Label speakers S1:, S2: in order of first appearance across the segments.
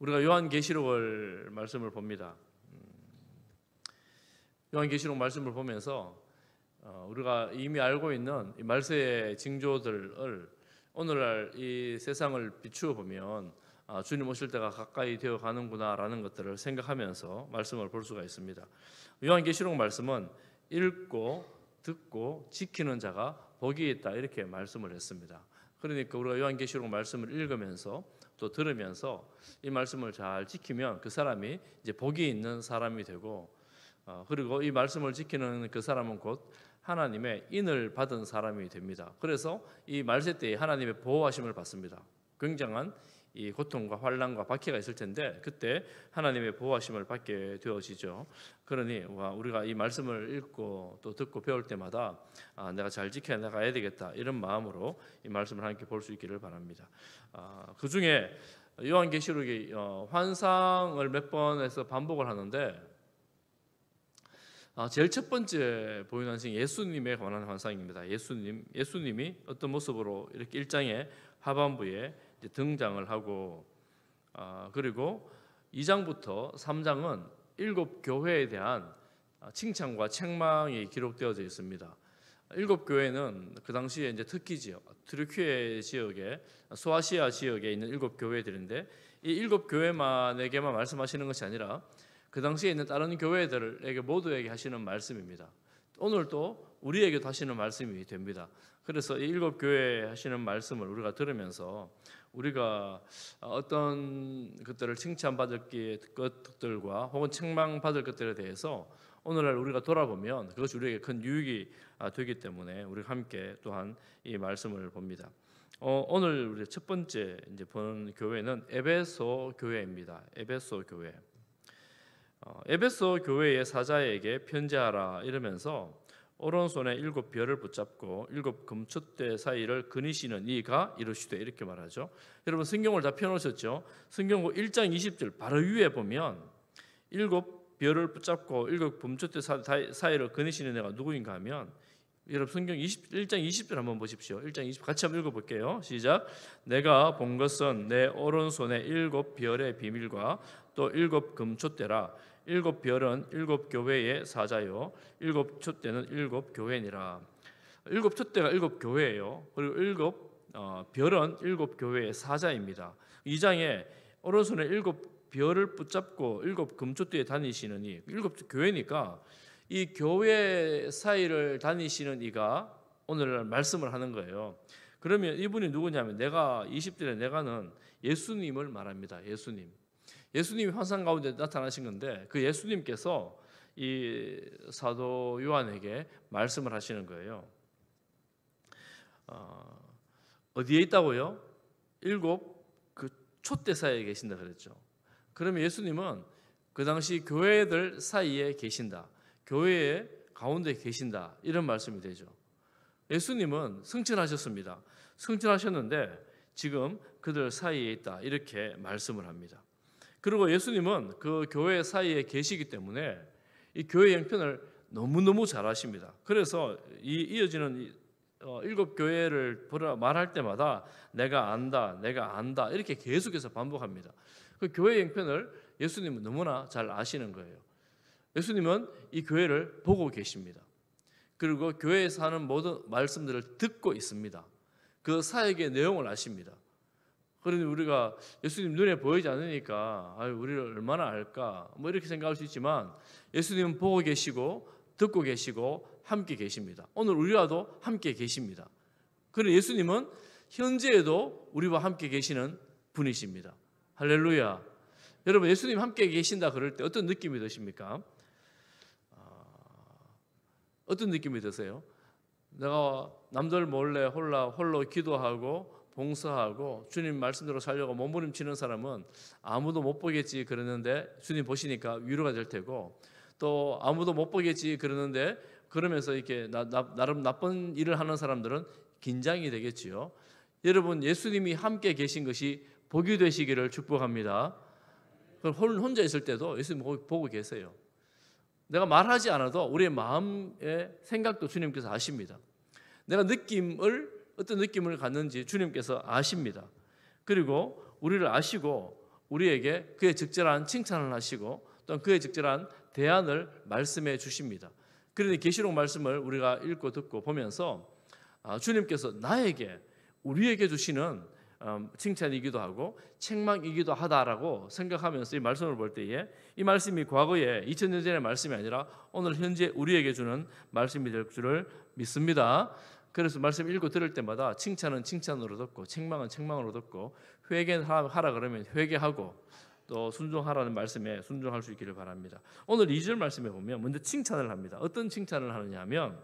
S1: 우리가 요한계시록을 말씀을 봅니다. 음. 요한계시록 말씀을 보면서 어, 우리가 이미 알고 있는 말세의 징조들을 오늘날 이 세상을 비추어 보면 아, 주님 오실 때가 가까이 되어 가는구나라는 것들을 생각하면서 말씀을 볼 수가 있습니다. 요한계시록 말씀은 읽고 듣고 지키는 자가 복이 있다 이렇게 말씀을 했습니다. 그러니까 우리가 요한계시록 말씀을 읽으면서 또 들으면서 이 말씀을 잘 지키면 그 사람이 이제 복이 있는 사람이 되고 어, 그리고 이 말씀을 지키는 그 사람은 곧 하나님의 인을 받은 사람이 됩니다. 그래서 이 말세 때에 하나님의 보호하심을 받습니다. 굉장한 이 고통과 환란과 박해가 있을 텐데 그때 하나님의 보호하심을 받게 되어지죠. 그러니 와 우리가 이 말씀을 읽고 또 듣고 배울 때마다 아, 내가 잘 지켜 나가야 되겠다 이런 마음으로 이 말씀을 함께 볼 수 있기를 바랍니다. 아, 그 중에 요한계시록이 어, 환상을 몇 번에서 반복을 하는데 아, 제일 첫 번째 보이는 환상이 예수님에 관한 환상입니다. 예수님, 예수님이 어떤 모습으로 이렇게 일장의 하반부에 등장을 하고 어, 그리고 2장부터 3장은 일곱 교회에 대한 아, 칭찬과 책망이 기록되어져 있습니다. 일곱 교회는 그 당시에 이제 특히 지역, 트르키예 지역에 소아시아 지역에 있는 일곱 교회들인데 이 일곱 교회만에게만 말씀하시는 것이 아니라 그 당시에 있는 다른 교회들에게 모두에게 하시는 말씀입니다. 오늘 또 우리에게도 하시는 말씀이 됩니다. 그래서 이 일곱 교회 하시는 말씀을 우리가 들으면서 우리가 어떤 것들을 칭찬받을 것들과 혹은 책망받을 것들에 대해서 오늘날 우리가 돌아보면 그것이 우리에게 큰 유익이 아, 되기 때문에 우리 함께 또한 이 말씀을 봅니다. 어, 오늘 우리 첫 번째 이제 보는 교회는 에베소 교회입니다. 에베소 교회. 어, 에베소 교회의 사자에게 편지하라 이러면서 오른손에 일곱 별을 붙잡고 일곱 금촛대 사이를 그니시는 이가 이르시되 이렇게 말하죠. 여러분 성경을 다 펴놓으셨죠? 성경고 1장 뭐 20절 바로 위에 보면 일곱 별을 붙잡고 일곱 금촛대 사이를 그니시는 애가 누구인가 하면 여러분 성경 20, 1장 20절 한번 보십시오. 1장 20 같이 한번 읽어볼게요. 시작. 내가 본 것은 내 오른손에 일곱 별의 비밀과 또 일곱 금초대라 일곱 별은 일곱 교회의 사자요 일곱 촛대는 일곱 교회니라 일곱 촛대가 일곱 교회예요 그리고 일곱 어, 별은 일곱 교회의 사자입니다 2장에 오른손에 일곱 별을 붙잡고 일곱 금촛대에 다니시는 이 일곱 교회니까 이 교회 사이를 다니시는 이가 오늘 말씀을 하는 거예요 그러면 이분이 누구냐면 내가 20절에 내가는 예수님을 말합니다 예수님 예수님이 환상 가운데 나타나신 건데 그 예수님께서 이 사도 요한에게 말씀을 하시는 거예요. 어, 디에 있다고요? 일곱 그 초대사에 계신다 그랬죠. 그러면 예수님은 그 당시 교회들 사이에 계신다. 교회의 가운데 계신다. 이런 말씀이 되죠. 예수님은 승천하셨습니다. 승천하셨는데 지금 그들 사이에 있다. 이렇게 말씀을 합니다. 그리고 예수님은 그 교회 사이에 계시기 때문에 이 교회 형편을 너무너무 잘 아십니다. 그래서 이 이어지는 이 어, 일곱 교회를 말할 때마다 내가 안다, 내가 안다 이렇게 계속해서 반복합니다. 그 교회 형편을 예수님은 너무나 잘 아시는 거예요. 예수님은 이 교회를 보고 계십니다. 그리고 교회에서 는 모든 말씀들을 듣고 있습니다. 그 사역의 내용을 아십니다. 그런데 우리가 예수님 눈에 보이지 않으니까 아유, 우리를 얼마나 알까? 뭐 이렇게 생각할 수 있지만 예수님은 보고 계시고 듣고 계시고 함께 계십니다. 오늘 우리와도 함께 계십니다. 그런 예수님은 현재에도 우리와 함께 계시는 분이십니다. 할렐루야. 여러분 예수님 함께 계신다 그럴 때 어떤 느낌이 드십니까? 아, 어떤 느낌이 드세요? 내가 남들 몰래 홀라 홀로 기도하고 봉사하고 주님 말씀대로 살려고 몸부림치는 사람은 아무도 못 보겠지 그러는데 주님 보시니까 위로가 될 테고 또 아무도 못 보겠지 그러는데 그러면서 이렇게 나, 나름 나쁜 일을 하는 사람들은 긴장이 되겠지요. 여러분 예수님이 함께 계신 것이 복이 되시기를 축복합니다. 혼자 있을 때도 예수님 보고 계세요. 내가 말하지 않아도 우리의 마음의 생각도 주님께서 아십니다. 내가 느낌을 어떤 느낌을 갖는지 주님께서 아십니다. 그리고 우리를 아시고 우리에게 그의 적절한 칭찬을 하시고 또는 그의 적절한 대안을 말씀해 주십니다. 그러니 계시록 말씀을 우리가 읽고 듣고 보면서 아, 주님께서 나에게 우리에게 주시는 음, 칭찬이기도 하고 책망이기도 하다라고 생각하면서 이 말씀을 볼 때에 이 말씀이 과거에 2000년 전의 말씀이 아니라 오늘 현재 우리에게 주는 말씀이 될 줄을 믿습니다. 그래서 말씀 읽고 들을 때마다 칭찬은 칭찬으로 듣고 책망은 책망으로 듣고 회개하라 그러면 회개하고 또 순종하라는 말씀에 순종할 수 있기를 바랍니다. 오늘 2절 말씀에 보면 먼저 칭찬을 합니다. 어떤 칭찬을 하느냐 하면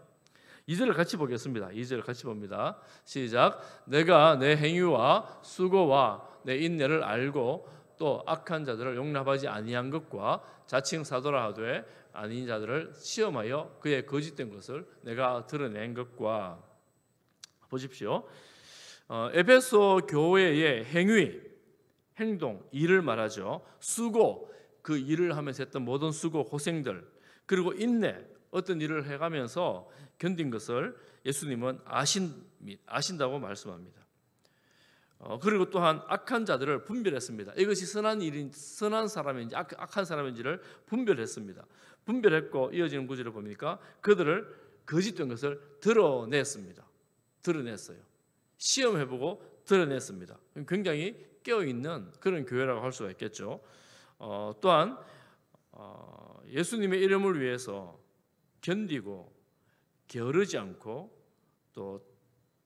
S1: 2절을 같이 보겠습니다. 2절을 같이 봅니다. 시작. 내가 내 행위와 수고와 내 인내를 알고 또 악한 자들을 용납하지 아니한 것과 자칭 사도라 하되 아닌 자들을 시험하여 그의 거짓된 것을 내가 드러낸 것과 보십시오. 어, 에베소 교회의 행위, 행동, 일을 말하죠. 수고, 그 일을 하면서 했던 모든 수고, 고생들, 그리고 인내, 어떤 일을 해가면서 견딘 것을 예수님은 아신, 아신다고 말씀합니다. 어, 그리고 또한 악한 자들을 분별했습니다. 이것이 선한 일인 선한 사람인지 악, 악한 사람인지를 분별했습니다. 분별했고 이어지는 구절을 보니까 그들을 거짓된 것을 드러냈습니다. 드러냈어요. 시험해보고 드러냈습니다. 굉장히 깨어있는 그런 교회라고 할 수가 있겠죠. 어, 또한 어, 예수님의 이름을 위해서 견디고 게으르지 않고 또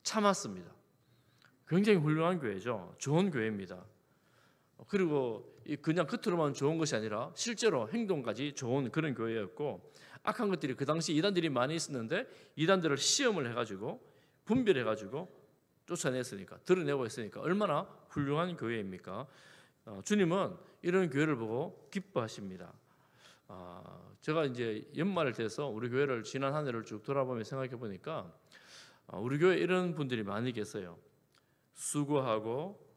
S1: 참았습니다. 굉장히 훌륭한 교회죠. 좋은 교회입니다. 그리고 그냥 겉으로만 좋은 것이 아니라 실제로 행동까지 좋은 그런 교회였고 악한 것들이 그 당시 이단들이 많이 있었는데 이단들을 시험을 해가지고 분별해 가지고 쫓아냈으니까 드러내고 했으니까 얼마나 훌륭한 교회입니까? 어, 주님은 이런 교회를 보고 기뻐하십니다. 어, 제가 이제 연말을 돼서 우리 교회를 지난 한 해를 쭉 돌아보며 생각해 보니까 어, 우리 교회 이런 분들이 많이 계세요. 수고하고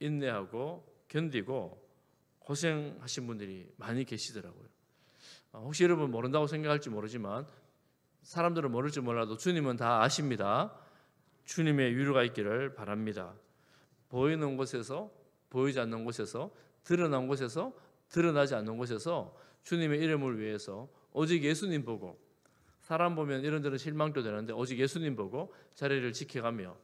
S1: 인내하고 견디고 고생하신 분들이 많이 계시더라고요. 어, 혹시 여러분 모른다고 생각할지 모르지만 사람들은 모를지 몰라도 주님은 다 아십니다. 주님의 위로가 있기를 바랍니다. 보이는 곳에서 보이지 않는 곳에서 드러난 곳에서 드러나지 않는 곳에서 주님의 이름을 위해서 오직 예수님 보고 사람 보면 이런저런 실망도 되는데 오직 예수님 보고 자리를 지켜가며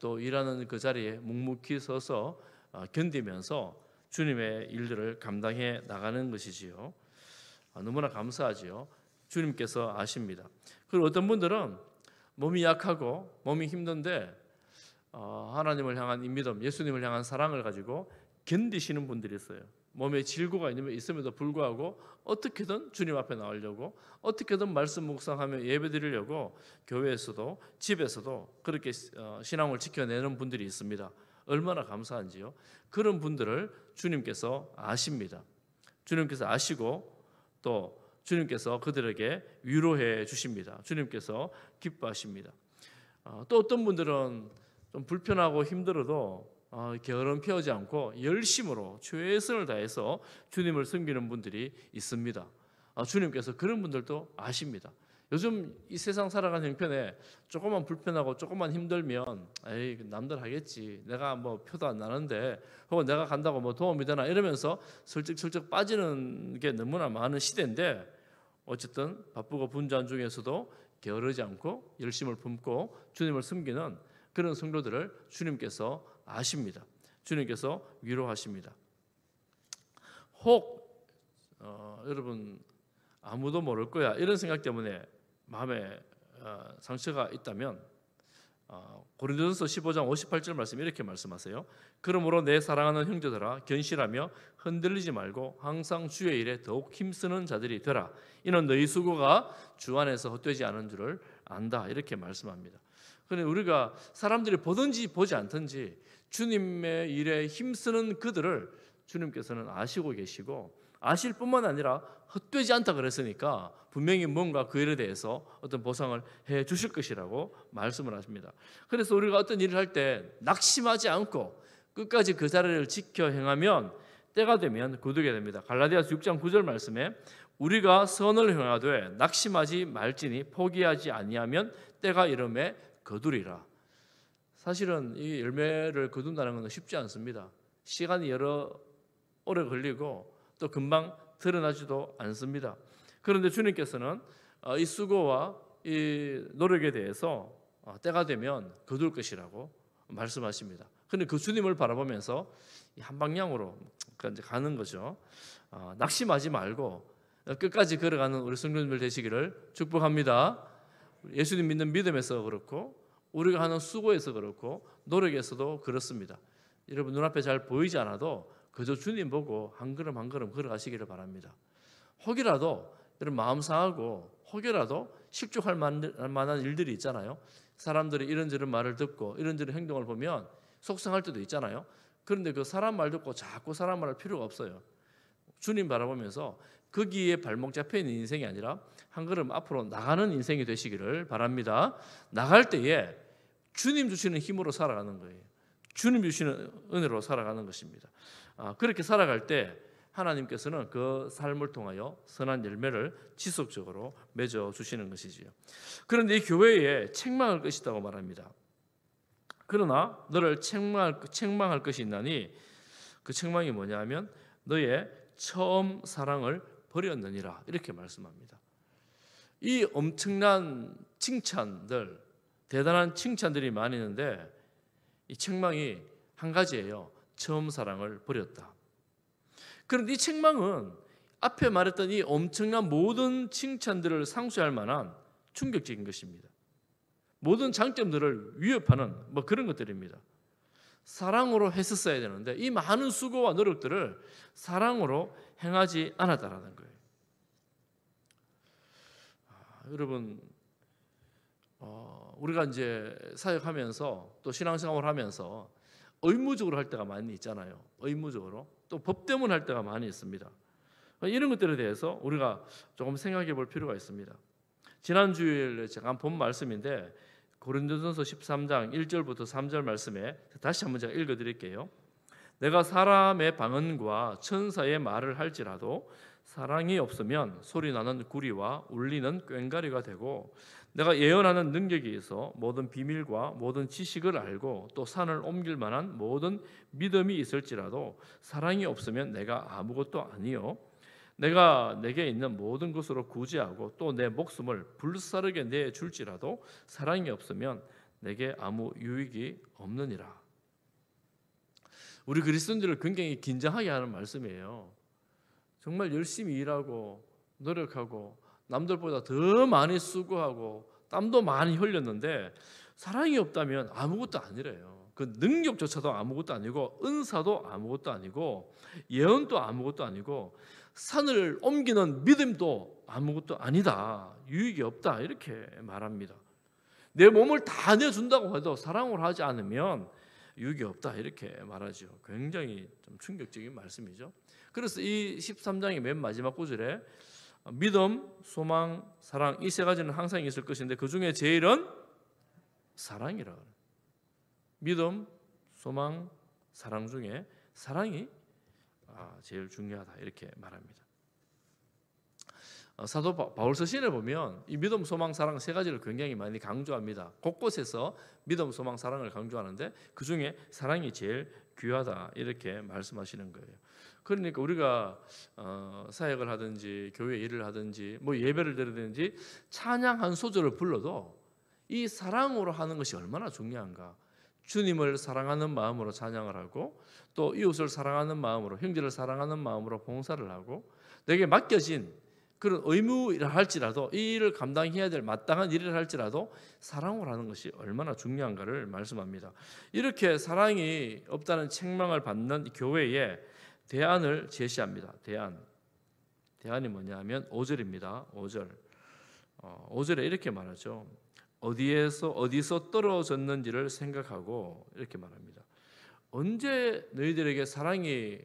S1: 또 일하는 그 자리에 묵묵히 서서 어, 견디면서 주님의 일들을 감당해 나가는 것이지요. 아, 너무나 감사하지요. 주님께서 아십니다. 그리고 어떤 분들은 몸이 약하고 몸이 힘든데 어, 하나님을 향한 믿음, 예수님을 향한 사랑을 가지고 견디시는 분들이 있어요. 몸에 질고가 있음에도 불구하고 어떻게든 주님 앞에 나오려고 어떻게든 말씀 묵상하며 예배드리려고 교회에서도 집에서도 그렇게 어, 신앙을 지켜내는 분들이 있습니다. 얼마나 감사한지요. 그런 분들을 주님께서 아십니다. 주님께서 아시고 또 주님께서 그들에게 위로해 주십니다. 주님께서 기뻐하십니다. 어, 또 어떤 분들은 좀 불편하고 힘들어도 어, 게으름 피하지 않고 열심으로 최선을 다해서 주님을 섬기는 분들이 있습니다. 어, 주님께서 그런 분들도 아십니다. 요즘 이 세상 살아가는 형편에 조금만 불편하고 조금만 힘들면 에이 그 남들 하겠지 내가 뭐 표도 안 나는데 혹은 내가 간다고 뭐 도움이 되나 이러면서 슬쩍슬쩍 빠지는 게 너무나 많은 시대인데 어쨌든 바쁘고 분주한 중에서도 게으르지 않고 열심을 품고 주님을 섬기는 그런 성도들을 주님께서 아십니다. 주님께서 위로하십니다. 혹 어, 여러분 아무도 모를 거야 이런 생각 때문에 마음에 어, 상처가 있다면 어, 고린도전서 15장 58절 말씀 이렇게 말씀하세요. 그러므로 내 사랑하는 형제들아 견실하며 흔들리지 말고 항상 주의 일에 더욱 힘쓰는 자들이 되라. 이는 너희 수고가 주 안에서 헛되지 않은 줄을 안다. 이렇게 말씀합니다. 그런데 우리가 사람들이 보든지 보지 않든지 주님의 일에 힘쓰는 그들을 주님께서는 아시고 계시고 아실 뿐만 아니라 헛되지 않다 그랬으니까 분명히 뭔가 그 일에 대해서 어떤 보상을 해 주실 것이라고 말씀을 하십니다. 그래서 우리가 어떤 일을 할 때 낙심하지 않고 끝까지 그 자리를 지켜 행하면 때가 되면 거두게 됩니다. 갈라디아서 6장 9절 말씀에 우리가 선을 행하되 낙심하지 말지니 포기하지 아니하면 때가 이름에 거두리라. 사실은 이 열매를 거둔다는 것은 쉽지 않습니다. 시간이 여러 오래 걸리고 또 금방 드러나지도 않습니다. 그런데 주님께서는 어, 이 수고와 이 노력에 대해서 어, 때가 되면 거둘 것이라고 말씀하십니다. 근데 그 주님을 바라보면서 한 방향으로 가는 거죠. 어, 낙심하지 말고 끝까지 걸어가는 우리 성도님들 되시기를 축복합니다. 예수님 믿는 믿음에서 그렇고 우리가 하는 수고에서 그렇고 노력에서도 그렇습니다. 여러분 눈앞에 잘 보이지 않아도 그저 주님 보고 한 걸음 한 걸음 걸어가시기를 바랍니다. 혹이라도 여러 마음 상하고 혹이라도 실족할 만한 일들이 있잖아요. 사람들이 이런저런 말을 듣고 이런저런 행동을 보면 속상할 때도 있잖아요. 그런데 그 사람 말 듣고 자꾸 사람 말할 필요가 없어요. 주님 바라보면서 거기에 발목 잡혀 있는 인생이 아니라 한 걸음 앞으로 나가는 인생이 되시기를 바랍니다. 나갈 때에 주님 주시는 힘으로 살아가는 거예요. 주님 주시는 은혜로 살아가는 것입니다. 아, 그렇게 살아갈 때 하나님께서는 그 삶을 통하여 선한 열매를 지속적으로 맺어 주시는 것이지요. 그런데 이 교회에 책망할 것이 있다고 말합니다. 그러나 너를 책망할, 책망할 것이 있나니 그 책망이 뭐냐면 너의 처음 사랑을 버렸느니라 이렇게 말씀합니다. 이 엄청난 칭찬들 대단한 칭찬들이 많이 있는데 이 책망이 한 가지예요. 처음 사랑을 버렸다. 그런데 이 책망은 앞에 말했던 이 엄청난 모든 칭찬들을 상쇄할 만한 충격적인 것입니다. 모든 장점들을 위협하는 뭐 그런 것들입니다. 사랑으로 했었어야 되는데 이 많은 수고와 노력들을 사랑으로 행하지 않았다라는 거예요. 아, 여러분, 어, 우리가 이제 사역하면서 또 신앙생활을 하면서 의무적으로 할 때가 많이 있잖아요. 의무적으로. 또 법 때문에 할 때가 많이 있습니다. 이런 것들에 대해서 우리가 조금 생각해 볼 필요가 있습니다. 지난 주에 잠깐 본 말씀인데 고린도전서 13장 1절부터 3절 말씀에 다시 한번 제가 읽어 드릴게요. 내가 사람의 방언과 천사의 말을 할지라도 사랑이 없으면 소리 나는 구리와 울리는 꽹가리가 되고 내가 예언하는 능력에 있어 모든 비밀과 모든 지식을 알고 또 산을 옮길 만한 모든 믿음이 있을지라도 사랑이 없으면 내가 아무것도 아니요 내가 내게 있는 모든 것으로 구제하고 또 내 목숨을 불사르게 내 줄지라도 사랑이 없으면 내게 아무 유익이 없느니라. 우리 그리스도인들을 굉장히 긴장하게 하는 말씀이에요. 정말 열심히 일하고 노력하고 남들보다 더 많이 수고하고 땀도 많이 흘렸는데 사랑이 없다면 아무것도 아니래요. 그 능력조차도 아무것도 아니고 은사도 아무것도 아니고 예언도 아무것도 아니고 산을 옮기는 믿음도 아무것도 아니다. 유익이 없다. 이렇게 말합니다. 내 몸을 다 내준다고 해도 사랑을 하지 않으면 유익이 없다. 이렇게 말하죠. 굉장히 좀 충격적인 말씀이죠. 그래서 이 13장의 맨 마지막 구절에 믿음, 소망, 사랑 이 세 가지는 항상 있을 것인데 그 중에 제일은 사랑이라 그 믿음, 소망, 사랑 중에 사랑이 아, 제일 중요하다 이렇게 말합니다. 어, 사도 바울 서신을 보면 이 믿음, 소망, 사랑 세 가지를 굉장히 많이 강조합니다. 곳곳에서 믿음, 소망, 사랑을 강조하는데 그 중에 사랑이 제일 귀하다 이렇게 말씀하시는 거예요. 그러니까 우리가 어, 사역을 하든지 교회 일을 하든지 뭐 예배를 드리든지 찬양 한 소절을 불러도 이 사랑으로 하는 것이 얼마나 중요한가. 주님을 사랑하는 마음으로 찬양을 하고 또 이웃을 사랑하는 마음으로 형제를 사랑하는 마음으로 봉사를 하고 내게 맡겨진 그런 의무를 할지라도 이 일을 감당해야 될 마땅한 일을 할지라도 사랑을 하는 것이 얼마나 중요한가를 말씀합니다. 이렇게 사랑이 없다는 책망을 받는 교회에 대안을 제시합니다. 대안. 대안이 뭐냐면 5절입니다. 5절. 5절에 어, 이렇게 말하죠. 어디에서 어디서 떨어졌는지를 생각하고 이렇게 말합니다. 언제 너희들에게 사랑이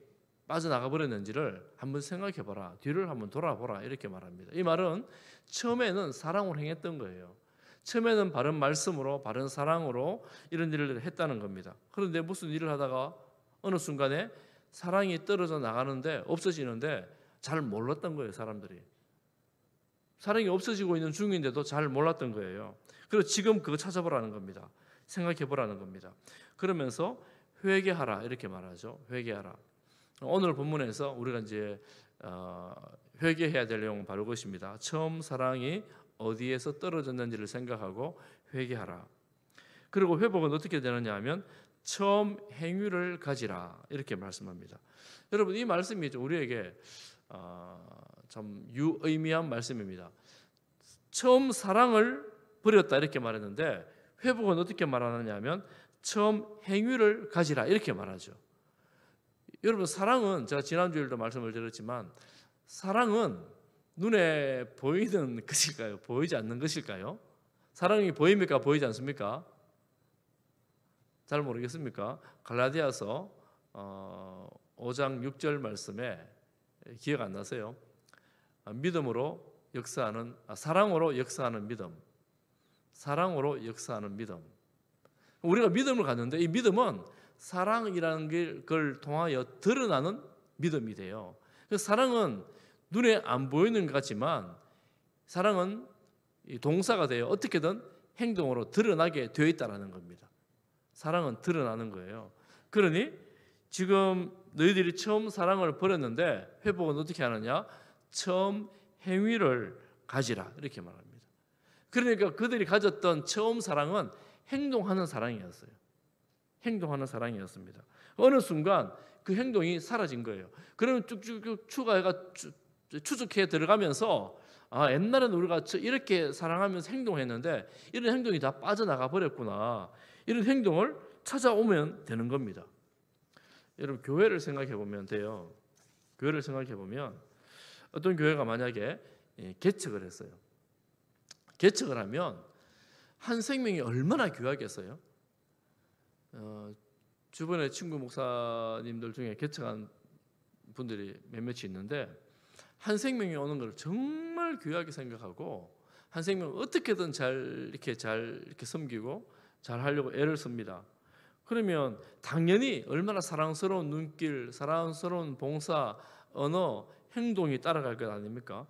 S1: 빠져나가 버렸는지를 한번 생각해 봐라. 뒤를 한번 돌아보라. 이렇게 말합니다. 이 말은 처음에는 사랑을 행했던 거예요. 처음에는 바른 말씀으로 바른 사랑으로 이런 일을 했다는 겁니다. 그런데 무슨 일을 하다가 어느 순간에 사랑이 떨어져 나가는데 없어지는데 잘 몰랐던 거예요, 사람들이. 사랑이 없어지고 있는 중인데도 잘 몰랐던 거예요. 그래서 지금 그거 찾아보라는 겁니다. 생각해 보라는 겁니다. 그러면서 회개하라 이렇게 말하죠. 회개하라. 오늘 본문에서 우리가 이제 어, 회개해야 될 내용은 바로 그것입니다. 처음 사랑이 어디에서 떨어졌는지를 생각하고 회개하라. 그리고 회복은 어떻게 되느냐 하면 처음 행위를 가지라 이렇게 말씀합니다. 여러분 이 말씀이 우리에게 어, 참 유의미한 말씀입니다. 처음 사랑을 버렸다 이렇게 말했는데 회복은 어떻게 말하느냐면 처음 행위를 가지라 이렇게 말하죠. 여러분 사랑은 제가 지난 주일도 말씀을 드렸지만 사랑은 눈에 보이는 것일까요? 보이지 않는 것일까요? 사랑이 보입니까? 보이지 않습니까? 잘 모르겠습니까? 갈라디아서 어, 5장 6절 말씀에 기억 안 나세요? 아, 믿음으로 역사하는 아, 사랑으로 역사하는 믿음, 사랑으로 역사하는 믿음. 우리가 믿음을 갖는데 이 믿음은 사랑이라는 걸 통하여 드러나는 믿음이 돼요. 그 사랑은 눈에 안 보이는 것 같지만 사랑은 동사가 돼요. 어떻게든 행동으로 드러나게 되어 있다라는 겁니다. 사랑은 드러나는 거예요. 그러니 지금 너희들이 처음 사랑을 버렸는데 회복은 어떻게 하느냐? 처음 행위를 가지라 이렇게 말합니다. 그러니까 그들이 가졌던 처음 사랑은 행동하는 사랑이었어요. 행동하는 사랑이었습니다. 어느 순간 그 행동이 사라진 거예요. 그러면 쭉쭉쭉 추가가 추적해 들어가면서 아 옛날에는 우리가 이렇게 사랑하면서 행동했는데 이런 행동이 다 빠져나가 버렸구나. 이런 행동을 찾아오면 되는 겁니다. 여러분 교회를 생각해 보면 돼요. 교회를 생각해 보면 어떤 교회가 만약에 예, 개척을 했어요. 개척을 하면 한 생명이 얼마나 귀하겠어요? 어, 주변에 친구 목사님들 중에 개척한 분들이 몇몇이 있는데 한 생명이 오는 걸 정말 귀하게 생각하고 한 생명 어떻게든 잘 이렇게 잘 이렇게 섬기고 잘 하려고 애를 씁니다. 그러면 당연히 얼마나 사랑스러운 눈길, 사랑스러운 봉사, 언어, 행동이 따라갈 것 아닙니까?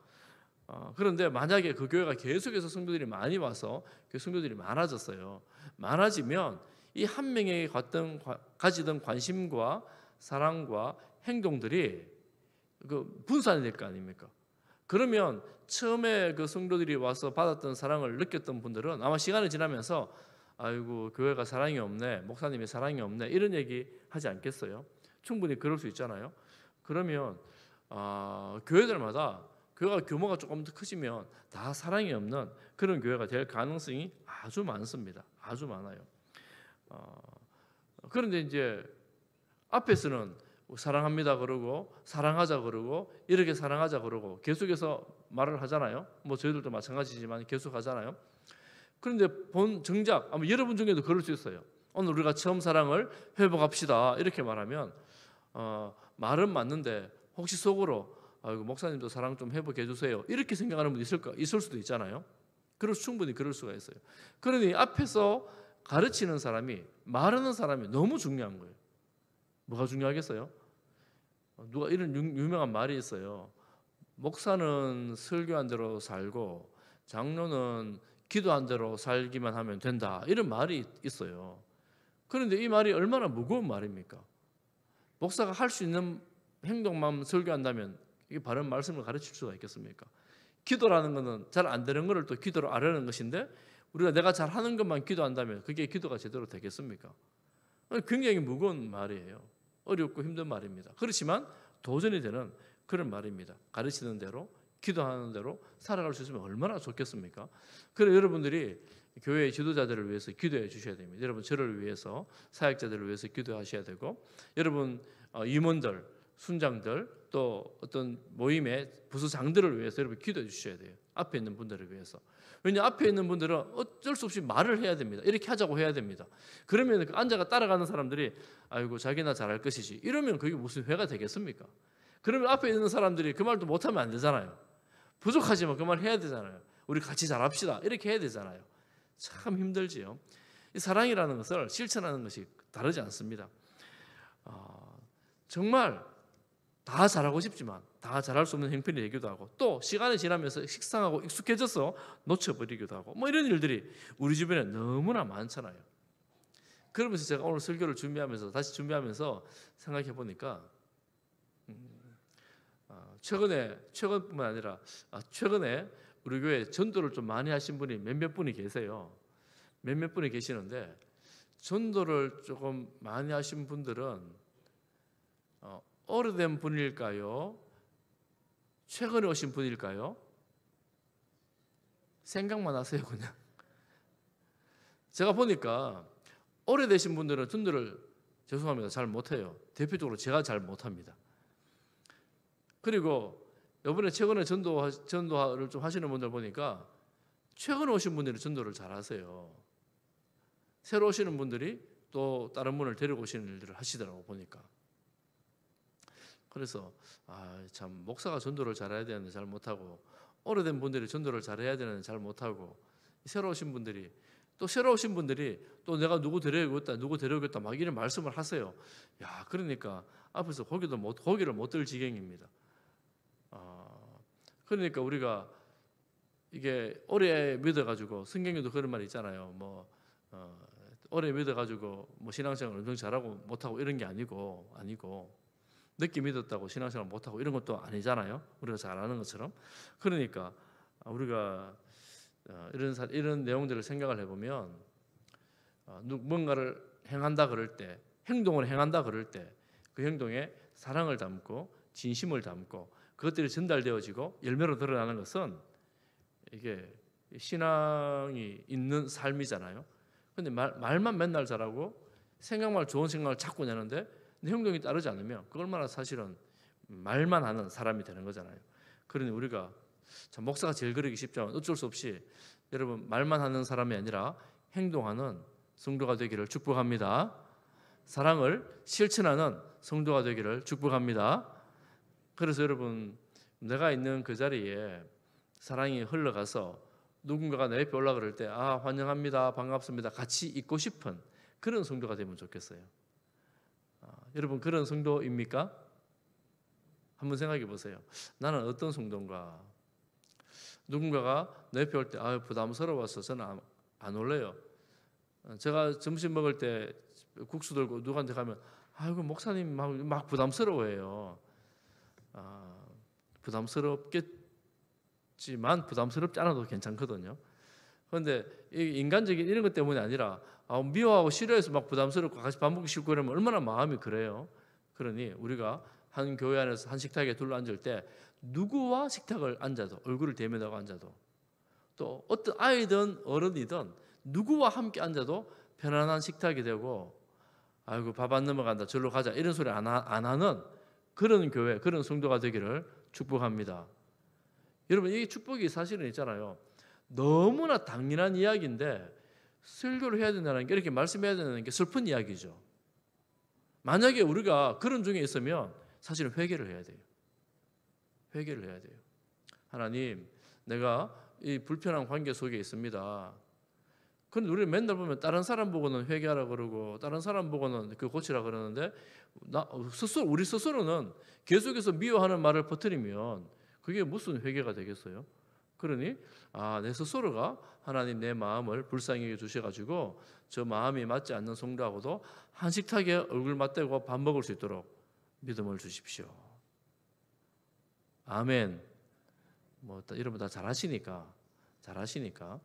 S1: 어, 그런데 만약에 그 교회가 계속해서 성도들이 많이 와서 그 성도들이 많아졌어요. 많아지면 이 한명에 갔던, 가지던 관심과 사랑과 행동들이 그 분산이 될거 아닙니까? 그러면 처음에 그 성도들이 와서 받았던 사랑을 느꼈던 분들은 아마 시간이 지나면서 아이고 교회가 그 사랑이 없네 목사님이 사랑이 없네 이런 얘기 하지 않겠어요? 충분히 그럴 수 있잖아요. 그러면 어, 교회들마다 교회가 규모가 조금 더 커지면 다 사랑이 없는 그런 교회가 될 가능성이 아주 많습니다. 아주 많아요. 어, 그런데 이제 앞에서는 사랑합니다 그러고 사랑하자 그러고 이렇게 사랑하자 그러고 계속해서 말을 하잖아요. 뭐 저희들도 마찬가지지만 계속 하잖아요. 그런데 본 정작 아마 여러분 중에도 그럴 수 있어요. 오늘 우리가 처음 사랑을 회복합시다 이렇게 말하면 어, 말은 맞는데 혹시 속으로 아이고 목사님도 사랑 좀 회복해 주세요 이렇게 생각하는 분 있을까 있을 수도 있잖아요. 그럴 충분히 그럴 수가 있어요. 그러니 앞에서 가르치는 사람이 말하는 사람이 너무 중요한 거예요. 뭐가 중요하겠어요? 누가 이런 유, 명한 말이 있어요. 목사는 설교한 대로 살고 장로는 기도한 대로 살기만 하면 된다. 이런 말이 있어요. 그런데 이 말이 얼마나 무거운 말입니까? 목사가 할 수 있는 행동만 설교한다면 이게 바른 말씀을 가르칠 수가 있겠습니까? 기도라는 것은 잘 안 되는 것을 또 기도로 아려는 것인데 우리가 내가 잘 하는 것만 기도한다면 그게 기도가 제대로 되겠습니까? 굉장히 무거운 말이에요. 어렵고 힘든 말입니다. 그렇지만 도전이 되는 그런 말입니다. 가르치는 대로 기도하는 대로 살아갈 수 있으면 얼마나 좋겠습니까? 그래 여러분들이 교회의 지도자들을 위해서 기도해 주셔야 됩니다. 여러분 저를 위해서 사역자들을 위해서 기도하셔야 되고 여러분 어, 임원들, 순장들 또 어떤 모임의 부서장들을 위해서 여러분 기도해 주셔야 돼요. 앞에 있는 분들을 위해서. 왜냐 앞에 있는 분들은 어쩔 수 없이 말을 해야 됩니다. 이렇게 하자고 해야 됩니다. 그러면 그 앉아가 따라가는 사람들이 아이고 자기나 잘할 것이지 이러면 그게 무슨 회가 되겠습니까? 그러면 앞에 있는 사람들이 그 말도 못하면 안 되잖아요. 부족하지만 뭐 그말 해야 되잖아요. 우리 같이 잘합시다. 이렇게 해야 되잖아요. 참 힘들지요. 사랑이라는 것을 실천하는 것이 다르지 않습니다. 어, 정말 다 잘하고 싶지만 다 잘할 수 없는 형편이 되기도 하고 또 시간이 지나면서 식상하고 익숙해져서 놓쳐버리기도 하고 뭐 이런 일들이 우리 주변에 너무나 많잖아요. 그러면서 제가 오늘 설교를 준비하면서 다시 준비하면서 생각해 보니까 최근에 최근뿐만 아니라 아, 최근에 우리 교회 전도를 좀 많이 하신 분이 몇몇 분이 계세요. 몇몇 분이 계시는데 전도를 조금 많이 하신 분들은 오래된 어, 분일까요? 최근에 오신 분일까요? 생각만 하세요 그냥. 제가 보니까 오래되신 분들은 전도를 죄송합니다 잘 못해요. 대표적으로 제가 잘 못합니다. 그리고 이번에 최근에 전도 전도를 좀 하시는 분들 보니까 최근 오신 분들이 전도를 잘하세요. 새로 오시는 분들이 또 다른 분을 데리고 오시는 일들을 하시더라고 보니까. 그래서 아참 목사가 전도를 잘해야 되는데 잘 못하고 오래된 분들이 전도를 잘해야 되는데 잘 못하고 새로 오신 분들이 또 새로 오신 분들이 또 내가 누구 데려오겠다 누구 데려오겠다 막 이런 말씀을 하세요. 야 그러니까 앞에서 고기도 못 고기를 못 들 지경입니다. 어, 그러니까 우리가 이게 오래 믿어가지고 성경에도 그런 말이 있잖아요. 뭐 어, 오래 믿어가지고 뭐 신앙생활 엄청 잘하고 못하고 이런 게 아니고 아니고 늦게 믿었다고 신앙생활 못하고 이런 것도 아니잖아요. 우리가 잘 아는 것처럼. 그러니까 우리가 어, 이런 사, 이런 내용들을 생각을 해보면 어, 뭔가를 행한다 그럴 때 행동을 행한다 그럴 때 그 행동에 사랑을 담고 진심을 담고 그것들이 전달되어지고 열매로 드러나는 것은 이게 신앙이 있는 삶이잖아요. 근데 말, 만 맨날 잘하고 생각만 좋은 생각을 자꾸 내는데 내 행동이 따르지 않으면 그 얼마나 사실은 말만 하는 사람이 되는 거잖아요. 그러니 우리가 참 목사가 제일 그러기 쉽지만 어쩔 수 없이 여러분 말만 하는 사람이 아니라 행동하는 성도가 되기를 축복합니다. 사랑을 실천하는 성도가 되기를 축복합니다. 그래서 여러분 내가 있는 그 자리에 사랑이 흘러가서 누군가가 내 옆에 올라 그럴 때아 환영합니다 반갑습니다 같이 있고 싶은 그런 성도가 되면 좋겠어요. 아, 여러분 그런 성도입니까? 한번 생각해 보세요. 나는 어떤 성도인가? 누군가가 내 옆에 올 때아 부담스러워서 저는 안, 안 올래요. 어, 제가 점심 먹을 때 국수 들고 누구한테 가면 아이고 목사님 막, 막 부담스러워해요. 어, 부담스럽겠지만 부담스럽지 않아도 괜찮거든요. 그런데 인간적인 이런 것 때문이 아니라 아, 미워하고 싫어해서 막 부담스럽고 같이 밥 먹기 싫고 그러면 얼마나 마음이 그래요. 그러니 우리가 한 교회 안에서 한 식탁에 둘러앉을 때 누구와 식탁을 앉아도 얼굴을 대면하고 앉아도 또 어떤 아이든 어른이든 누구와 함께 앉아도 편안한 식탁이 되고 아이고 밥 안 넘어간다 절로 가자 이런 소리 안, 하, 안 하는 그런 교회, 그런 성도가 되기를 축복합니다. 여러분, 이 축복이 사실은 있잖아요. 너무나 당연한 이야기인데 설교를 해야 된다는 게 이렇게 말씀해야 된다는 게 슬픈 이야기죠. 만약에 우리가 그런 중에 있으면 사실은 회개를 해야 돼요. 회개를 해야 돼요. 하나님, 내가 이 불편한 관계 속에 있습니다. 그런데 우리 맨날 보면 다른 사람 보고는 회개하라 그러고 다른 사람 보고는 그 고치라 그러는데 나 스스로 우리 스스로는 계속해서 미워하는 말을 퍼뜨리면 그게 무슨 회개가 되겠어요? 그러니 아, 내 스스로가 하나님 내 마음을 불쌍히 주셔 가지고 저 마음이 맞지 않는 성도하고도 한식탁에 얼굴 맞대고 밥 먹을 수 있도록 믿음을 주십시오. 아멘. 뭐 이러면 다 잘하시니까 잘하시니까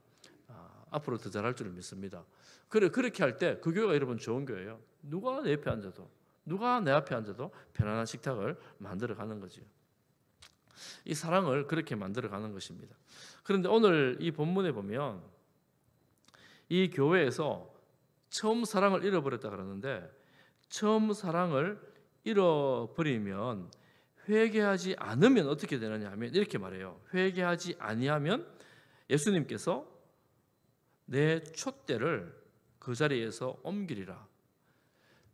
S1: 아, 앞으로 더 잘할 줄을 믿습니다. 그래 그렇게 할 때 그 교회가 여러분 좋은 교회예요. 누가 내 옆에 앉아도 누가 내 앞에 앉아도 편안한 식탁을 만들어 가는 거지요. 이 사랑을 그렇게 만들어 가는 것입니다. 그런데 오늘 이 본문에 보면 이 교회에서 처음 사랑을 잃어버렸다 그러는데 처음 사랑을 잃어버리면 회개하지 않으면 어떻게 되느냐 하면 이렇게 말해요. 회개하지 아니하면 예수님께서 내 촛대를 그 자리에서 옮기리라.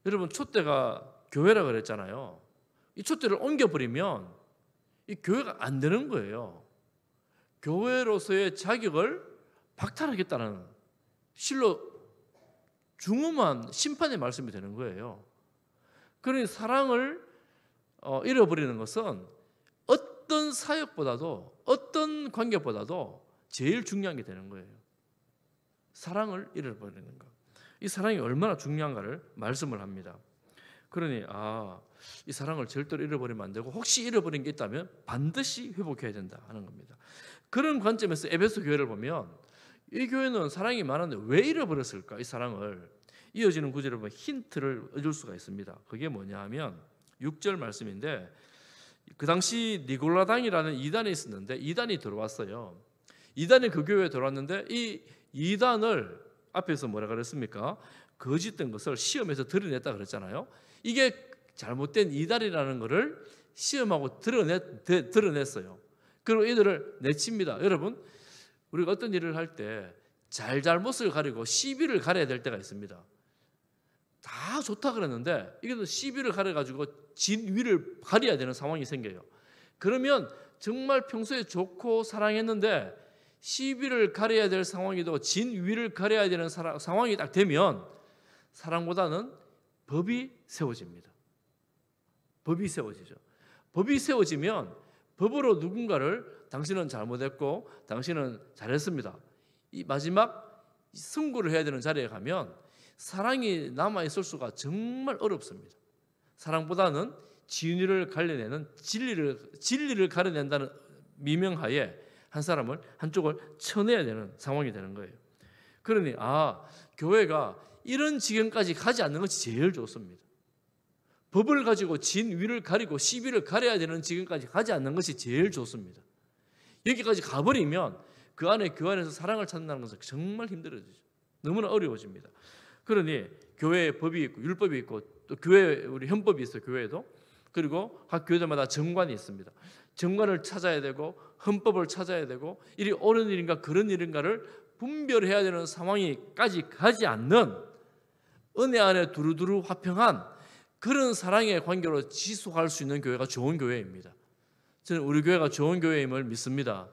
S1: 여러분 촛대가 교회라 그랬잖아요. 이 촛대를 옮겨버리면 이 교회가 안 되는 거예요. 교회로서의 자격을 박탈하겠다는 실로 중후한 심판의 말씀이 되는 거예요. 그러니 사랑을 어, 잃어버리는 것은 어떤 사역보다도 어떤 관계보다도 제일 중요한 게 되는 거예요. 사랑을 잃어버리는 것. 이 사랑이 얼마나 중요한가를 말씀을 합니다. 그러니 아, 이 사랑을 절대로 잃어버리면 안 되고 혹시 잃어버린 게 있다면 반드시 회복해야 된다 하는 겁니다. 그런 관점에서 에베소 교회를 보면 이 교회는 사랑이 많은데 왜 잃어버렸을까? 이 사랑을 이어지는 구절을 보면 힌트를 얻을 수가 있습니다. 그게 뭐냐 하면 6절 말씀인데 그 당시 니골라당이라는 이단이 있었는데 이단이 들어왔어요. 이단이 그 교회에 들어왔는데 이 이단을 앞에서 뭐라 그랬습니까? 거짓된 것을 시험에서 드러냈다 그랬잖아요. 이게 잘못된 이단이라는 것을 시험하고 드러냈, 드, 드러냈어요. 그리고 이들을 내칩니다. 여러분, 우리가 어떤 일을 할 때 잘잘못을 가리고 시비를 가려야 될 때가 있습니다. 다 좋다 그랬는데 이게 시비를 가려가지고 진위를 가려야 되는 상황이 생겨요. 그러면 정말 평소에 좋고 사랑했는데 시비를 가려야 될상황이도 진위를 가려야 되는 사람, 상황이 딱 되면 사람보다는 법이 세워집니다. 법이 세워지죠. 법이 세워지면 법으로 누군가를 당신은 잘못했고 당신은 잘했습니다. 이 마지막 승부를 해야 되는 자리에 가면 사랑이 남아 있을 수가 정말 어렵습니다. 사랑보다는 진위를 갈려내는 진리를 진리를 가려낸다는 미명하에 한 사람을 한쪽을 쳐내야 되는 상황이 되는 거예요. 그러니 아 교회가 이런 지경까지 가지 않는 것이 제일 좋습니다. 법을 가지고 진위를 가리고 시비를 가려야 되는 지경까지 가지 않는 것이 제일 좋습니다. 여기까지 가버리면 그 안에 교환에서 그 사랑을 찾는다는 것은 정말 힘들어지죠. 너무나 어려워집니다. 그러니 교회에 법이 있고 율법이 있고 또 교회 우리 헌법이 있어 교회에도 그리고 각 교회들마다 정관이 있습니다. 정관을 찾아야 되고 헌법을 찾아야 되고 일이 옳은 일인가 그런 일인가를 분별해야 되는 상황이까지 가지 않는 은혜 안에 두루두루 화평한 그런 사랑의 관계로 지속할 수 있는 교회가 좋은 교회입니다. 저는 우리 교회가 좋은 교회임을 믿습니다.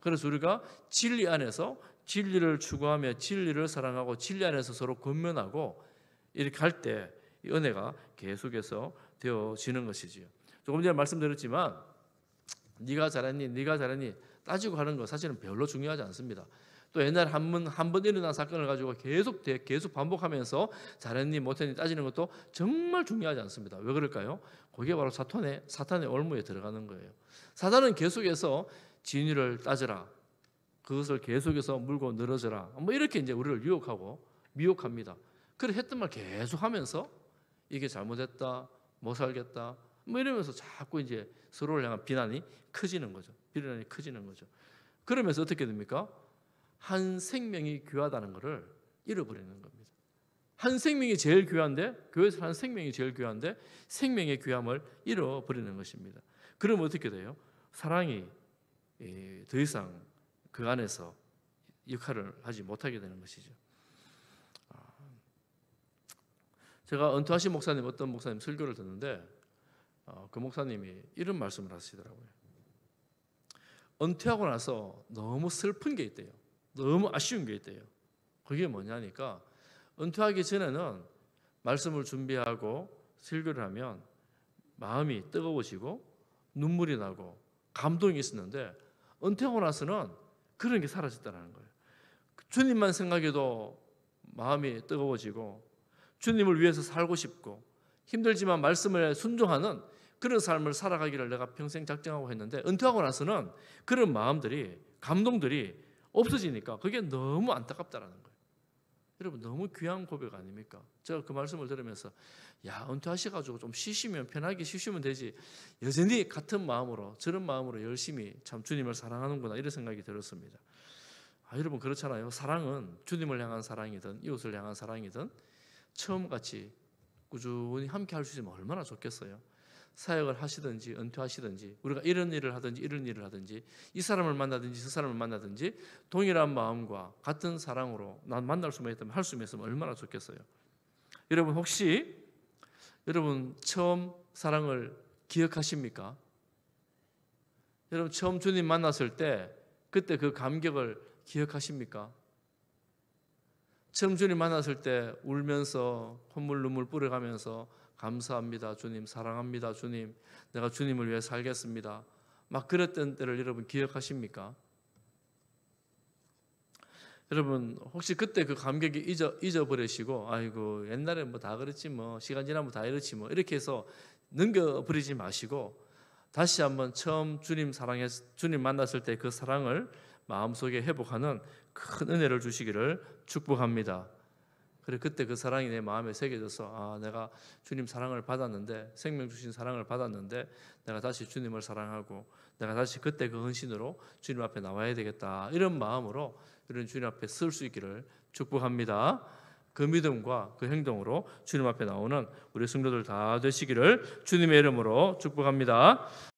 S1: 그래서 우리가 진리 안에서 진리를 추구하며 진리를 사랑하고 진리 안에서 서로 권면하고 이렇게 할 때 은혜가 계속해서 되어지는 것이지요. 조금 전에 말씀드렸지만 네가 잘했니 네가 잘했니 따지고 하는 거 사실은 별로 중요하지 않습니다. 또 옛날 한 번 한번 일어난 사건을 가지고 계속 계속 반복하면서 잘했니 못했니 따지는 것도 정말 중요하지 않습니다. 왜 그럴까요? 그게 바로 사탄의 사탄의 올무에 들어가는 거예요. 사탄은 계속해서 진위를 따져라. 그것을 계속해서 물고 늘어져라. 뭐 이렇게 이제 우리를 유혹하고 미혹합니다. 그래 했던 말 계속 하면서 이게 잘못했다. 못 뭐 살겠다. 뭐 이러면서 자꾸 이제 서로를 향한 비난이 커지는 거죠. 비난이 커지는 거죠. 그러면서 어떻게 됩니까? 한 생명이 귀하다는 것을 잃어버리는 겁니다. 한 생명이 제일 귀한데 교회에서 한 생명이 제일 귀한데 생명의 귀함을 잃어버리는 것입니다. 그럼 어떻게 돼요? 사랑이 예, 더 이상 그 안에서 역할을 하지 못하게 되는 것이죠. 제가 은퇴하신 목사님 어떤 목사님 설교를 듣는데 어, 그 목사님이 이런 말씀을 하시더라고요. 은퇴하고 나서 너무 슬픈 게 있대요. 너무 아쉬운 게 있대요. 그게 뭐냐니까 은퇴하기 전에는 말씀을 준비하고 설교를 하면 마음이 뜨거워지고 눈물이 나고 감동이 있었는데 은퇴하고 나서는 그런 게 사라졌다는 거예요. 주님만 생각해도 마음이 뜨거워지고 주님을 위해서 살고 싶고 힘들지만 말씀을 순종하는 그런 삶을 살아가기를 내가 평생 작정하고 했는데 은퇴하고 나서는 그런 마음들이 감동들이 없어지니까 그게 너무 안타깝다라는 거예요. 여러분 너무 귀한 고백 아닙니까? 제가 그 말씀을 들으면서 야 은퇴하셔가지고 좀 쉬시면 편하게 쉬시면 되지 여전히 같은 마음으로 저런 마음으로 열심히 참 주님을 사랑하는구나 이런 생각이 들었습니다. 아, 여러분 그렇잖아요. 사랑은 주님을 향한 사랑이든 이웃을 향한 사랑이든 처음같이 꾸준히 함께 할 수 있으면 얼마나 좋겠어요. 사역을 하시든지 은퇴하시든지 우리가 이런 일을 하든지 이런 일을 하든지 이 사람을 만나든지 저 사람을 만나든지 동일한 마음과 같은 사랑으로 난 만날 수만 있다면 할 수만 있으면 얼마나 좋겠어요. 여러분 혹시 여러분 처음 사랑을 기억하십니까? 여러분 처음 주님 만났을 때 그때 그 감격을 기억하십니까? 처음 주님 만났을 때 울면서 콧물 눈물 뿌려가면서 감사합니다 주님 사랑합니다 주님 내가 주님을 위해 살겠습니다 막 그랬던 때를 여러분 기억하십니까? 여러분 혹시 그때 그 감격이 잊어, 잊어버리시고 아이고 옛날에 뭐 다그렇지뭐 시간 지나면 다 이렇지 뭐 이렇게 해서 넘겨버리지 마시고 다시 한번 처음 주님 사랑해 주님 만났을 때 그 사랑을 마음속에 회복하는 큰 은혜를 주시기를 축복합니다. 그래 그때 그 사랑이 내 마음에 새겨져서 아 내가 주님 사랑을 받았는데 생명 주신 사랑을 받았는데 내가 다시 주님을 사랑하고 내가 다시 그때 그 헌신으로 주님 앞에 나와야 되겠다 이런 마음으로 이런 주님 앞에 쓸수 있기를 축복합니다. 그 믿음과 그 행동으로 주님 앞에 나오는 우리 성도들 다 되시기를 주님의 이름으로 축복합니다.